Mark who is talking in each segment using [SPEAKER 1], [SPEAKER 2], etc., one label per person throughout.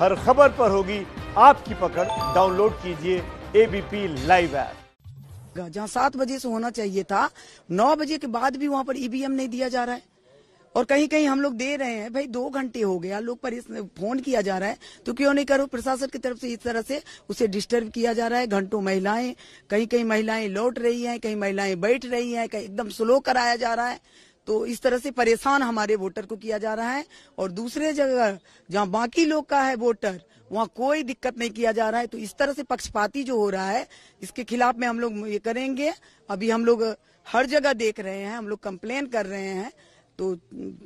[SPEAKER 1] हर खबर पर होगी आपकी पकड़ डाउनलोड कीजिए एबीपी लाइव ऐप जहाँ सात बजे से होना चाहिए था नौ बजे के बाद भी वहाँ पर ईवीएम e नहीं दिया जा रहा है और कहीं कहीं हम लोग दे रहे हैं भाई दो घंटे हो गया लोग पर इस फोन किया जा रहा है तो क्यों नहीं करो प्रशासन की तरफ से इस तरह से उसे डिस्टर्ब किया जा रहा है घंटों महिलाएं कहीं कहीं महिलाएं लौट रही हैं कहीं महिलाएं बैठ रही हैं कहीं एकदम स्लो कराया जा रहा है तो इस तरह से परेशान हमारे वोटर को किया जा रहा है और दूसरे जगह जहाँ बाकी लोग का है वोटर वहाँ कोई दिक्कत नहीं किया जा रहा है तो इस तरह से पक्षपाती जो हो रहा है इसके खिलाफ में हम लोग ये करेंगे अभी हम लोग हर जगह देख रहे हैं हम लोग कंप्लेन कर रहे हैं तो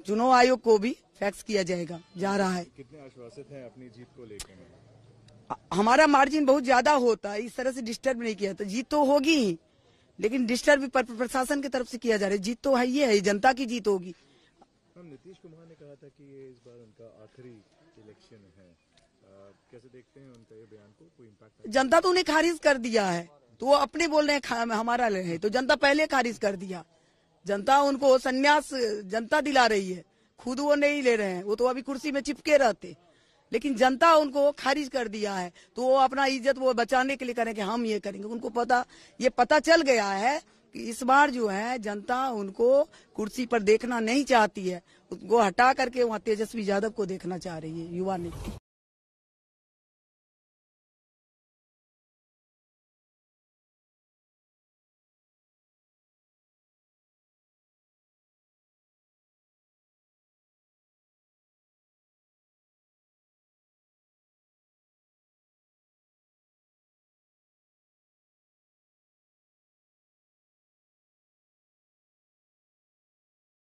[SPEAKER 1] चुनाव आयोग को भी फैक्स किया जाएगा जा रहा है
[SPEAKER 2] कितने आश्वासित हैं अपनी जीत को
[SPEAKER 1] लेकर हमारा मार्जिन बहुत ज्यादा होता है इस तरह से डिस्टर्ब नहीं किया तो जीत तो होगी ही लेकिन डिस्टर्ब भी प्रशासन की तरफ से किया जा रहा है जीत तो है ये है जनता की जीत होगी
[SPEAKER 2] हाँ, नीतीश कुमार ने कहा था कि ये इस बार उनका आखिरी इलेक्शन है कैसे देखते हैं
[SPEAKER 1] उनका ये बयान को कोई इम्पैक्ट जनता तो उन्हें खारिज कर दिया है तो वो अपने बोल रहे हैं हमारा है तो जनता पहले खारिज कर दिया जनता उनको संन्यास जनता दिला रही है खुद वो नहीं ले रहे हैं वो तो अभी कुर्सी में चिपके रहते लेकिन जनता उनको खारिज कर दिया है तो वो अपना इज्जत वो बचाने के लिए करें कि हम ये करेंगे उनको पता ये पता चल गया है कि इस बार जो है जनता उनको कुर्सी पर देखना नहीं चाहती है उनको हटा करके वहाँ तेजस्वी यादव को देखना चाह रही है युवा नेता